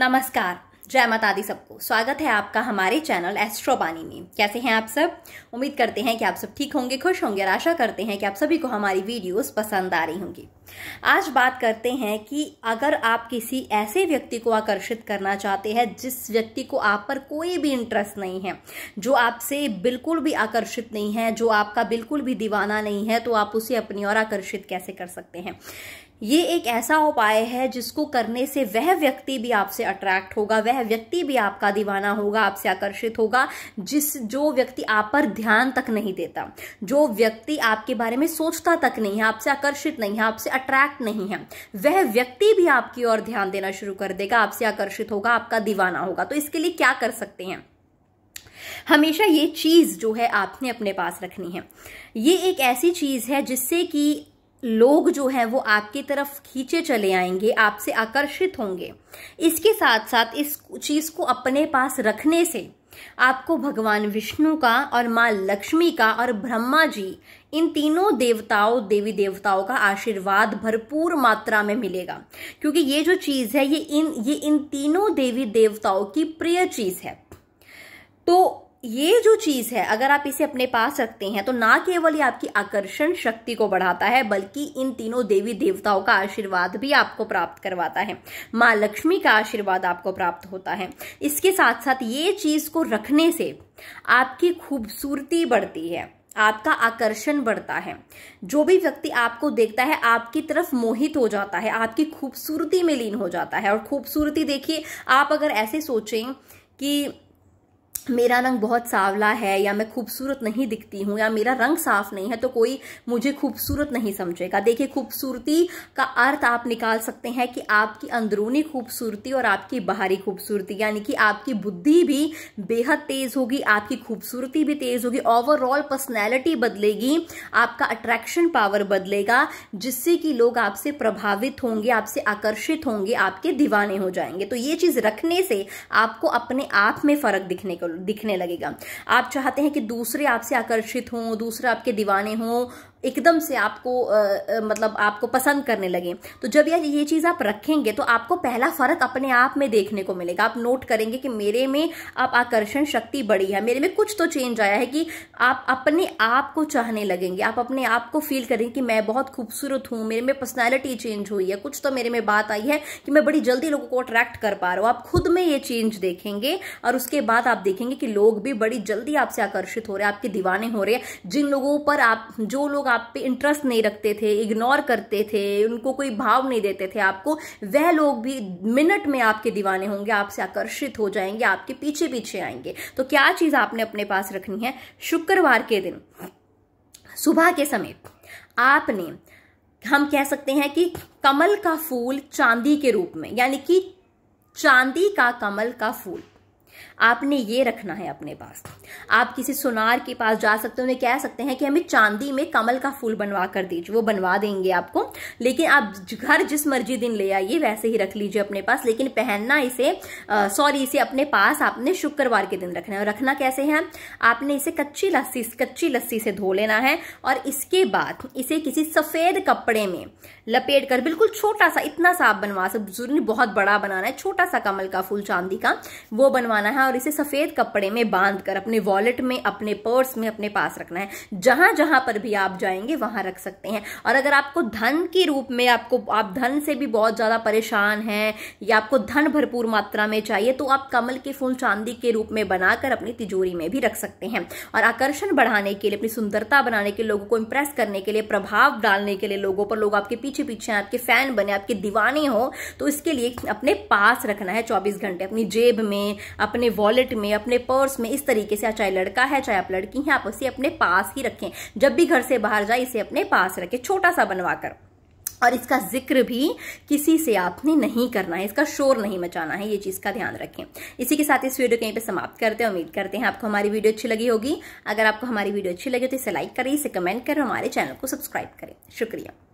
नमस्कार जय माता दी सबको स्वागत है आपका हमारे चैनल एस्ट्रोबानी में कैसे हैं आप सब उम्मीद करते हैं कि आप सब ठीक होंगे खुश होंगे और आशा करते हैं कि आप सभी को हमारी वीडियोस पसंद आ रही होंगी आज बात करते हैं कि अगर आप किसी ऐसे व्यक्ति को आकर्षित करना चाहते हैं जिस व्यक्ति को आप पर कोई भी इंटरेस्ट नहीं है जो आपसे बिल्कुल भी आकर्षित नहीं है जो आपका बिल्कुल भी दीवाना नहीं है तो आप उसे अपनी ओर आकर्षित कैसे कर सकते हैं ये एक ऐसा उपाय है जिसको करने से वह व्यक्ति भी आपसे अट्रैक्ट होगा वह व्यक्ति भी आपका दीवाना होगा आपसे आकर्षित होगा जिस जो व्यक्ति आप पर ध्यान तक नहीं देता जो व्यक्ति आपके बारे में सोचता तक नहीं है आपसे आकर्षित नहीं है आपसे अट्रैक्ट नहीं है वह व्यक्ति भी आपकी ओर ध्यान देना शुरू कर देगा आपसे आकर्षित होगा आपका दीवाना होगा तो इसके लिए क्या कर सकते हैं हमेशा ये चीज़ जो है आपने अपने पास रखनी है ये एक ऐसी चीज़ है जिससे कि लोग जो हैं वो आपकी तरफ खींचे चले आएंगे आपसे आकर्षित होंगे इसके साथ साथ इस चीज़ को अपने पास रखने से आपको भगवान विष्णु का और माँ लक्ष्मी का और ब्रह्मा जी इन तीनों देवताओं देवी देवताओं का आशीर्वाद भरपूर मात्रा में मिलेगा क्योंकि ये जो चीज़ है ये इन ये इन तीनों देवी देवताओं की प्रिय चीज़ है तो ये जो चीज है अगर आप इसे अपने पास रखते हैं तो ना केवल ये आपकी आकर्षण शक्ति को बढ़ाता है बल्कि इन तीनों देवी देवताओं का आशीर्वाद भी आपको प्राप्त करवाता है माँ लक्ष्मी का आशीर्वाद आपको प्राप्त होता है इसके साथ साथ ये चीज को रखने से आपकी खूबसूरती बढ़ती है आपका आकर्षण बढ़ता है जो भी व्यक्ति आपको देखता है आपकी तरफ मोहित हो जाता है आपकी खूबसूरती में लीन हो जाता है और खूबसूरती देखिए आप अगर ऐसे सोचें कि मेरा रंग बहुत सावला है या मैं खूबसूरत नहीं दिखती हूँ या मेरा रंग साफ नहीं है तो कोई मुझे खूबसूरत नहीं समझेगा देखिए खूबसूरती का अर्थ आप निकाल सकते हैं कि आपकी अंदरूनी खूबसूरती और आपकी बाहरी खूबसूरती यानी कि आपकी बुद्धि भी बेहद तेज़ होगी आपकी खूबसूरती भी तेज़ होगी ओवरऑल पर्सनैलिटी बदलेगी आपका अट्रैक्शन पावर बदलेगा जिससे कि लोग आपसे प्रभावित होंगे आपसे आकर्षित होंगे आपके दीवाने हो जाएंगे तो ये चीज़ रखने से आपको अपने आप में फ़र्क दिखने को दिखने लगेगा आप चाहते हैं कि दूसरे आपसे आकर्षित हों दूसरे आपके दीवाने हों एकदम से आपको आ, मतलब आपको पसंद करने लगे तो जब यह ये चीज़ आप रखेंगे तो आपको पहला फ़र्क अपने आप में देखने को मिलेगा आप नोट करेंगे कि मेरे में आप आकर्षण शक्ति बढ़ी है मेरे में कुछ तो चेंज आया है कि आप अपने आप को चाहने लगेंगे आप अपने आप को फील करेंगे कि मैं बहुत खूबसूरत हूँ मेरे में पर्सनैलिटी चेंज हुई है कुछ तो मेरे में बात आई है कि मैं बड़ी जल्दी लोगों को अट्रैक्ट कर पा रहा हूँ आप खुद में ये चेंज देखेंगे और उसके बाद आप देखेंगे कि लोग भी बड़ी जल्दी आपसे आकर्षित हो रहे हैं आपके दीवाने हो रहे हैं जिन लोगों पर आप जो लोग आप पे इंटरेस्ट नहीं रखते थे इग्नोर करते थे उनको कोई भाव नहीं देते थे आपको वह लोग भी मिनट में आपके दीवाने होंगे आपसे आकर्षित हो जाएंगे आपके पीछे पीछे आएंगे तो क्या चीज़ आपने अपने पास रखनी है शुक्रवार के दिन सुबह के समय आपने हम कह सकते हैं कि कमल का फूल चांदी के रूप में यानी कि चांदी का कमल का फूल आपने ये रखना है अपने पास आप किसी सुनार के पास जा सकते हो उन्हें कह सकते हैं कि हमें चांदी में कमल का फूल बनवा कर दीजिए वो बनवा देंगे आपको लेकिन आप घर जिस मर्जी दिन ले आइए वैसे ही रख लीजिए अपने पास लेकिन पहनना इसे सॉरी इसे अपने पास आपने शुक्रवार के दिन रखना है और रखना कैसे है आपने इसे कच्ची लस्सी कच्ची लस्सी से धो लेना है और इसके बाद इसे किसी सफेद कपड़े में लपेट कर बिल्कुल छोटा सा इतना सा आप बनवा सकते बहुत बड़ा बनाना है छोटा सा कमल का फूल चांदी का वो बनवाना है और और इसे सफ़ेद कपड़े में बांध कर अपने वॉलेट में अपने पर्स में अपने पास रखना है जहां जहां पर भी आप जाएंगे वहां रख सकते हैं और अगर आपको धन के रूप में आपको आप धन से भी बहुत ज़्यादा परेशान हैं या आपको धन भरपूर मात्रा में चाहिए तो आप कमल के फूल चांदी के रूप में बनाकर अपनी तिजोरी में भी रख सकते हैं और आकर्षण बढ़ाने के लिए अपनी सुंदरता बनाने के लोगों को इम्प्रेस करने के लिए प्रभाव डालने के लिए लोगों पर लोग आपके पीछे पीछे आपके फैन बने आपके दीवाने हो तो इसके लिए अपने पास रखना है 24 घंटे अपनी जेब में अपने वॉलेट में अपने पर्स में इस तरीके से चाहे लड़का है चाहे आप लड़की हैं आप उसे अपने पास ही रखें जब भी घर से बाहर जाए इसे अपने पास रखें छोटा सा बनवा कर और इसका जिक्र भी किसी से आपने नहीं करना है इसका शोर नहीं मचाना है ये चीज़ का ध्यान रखें इसी के साथ इस वीडियो कहीं पे समाप्त करते हैं उम्मीद करते हैं आपको हमारी वीडियो अच्छी लगी होगी अगर आपको हमारी वीडियो अच्छी लगी तो इसे लाइक करें इसे कमेंट करें हमारे चैनल को सब्सक्राइब करें शुक्रिया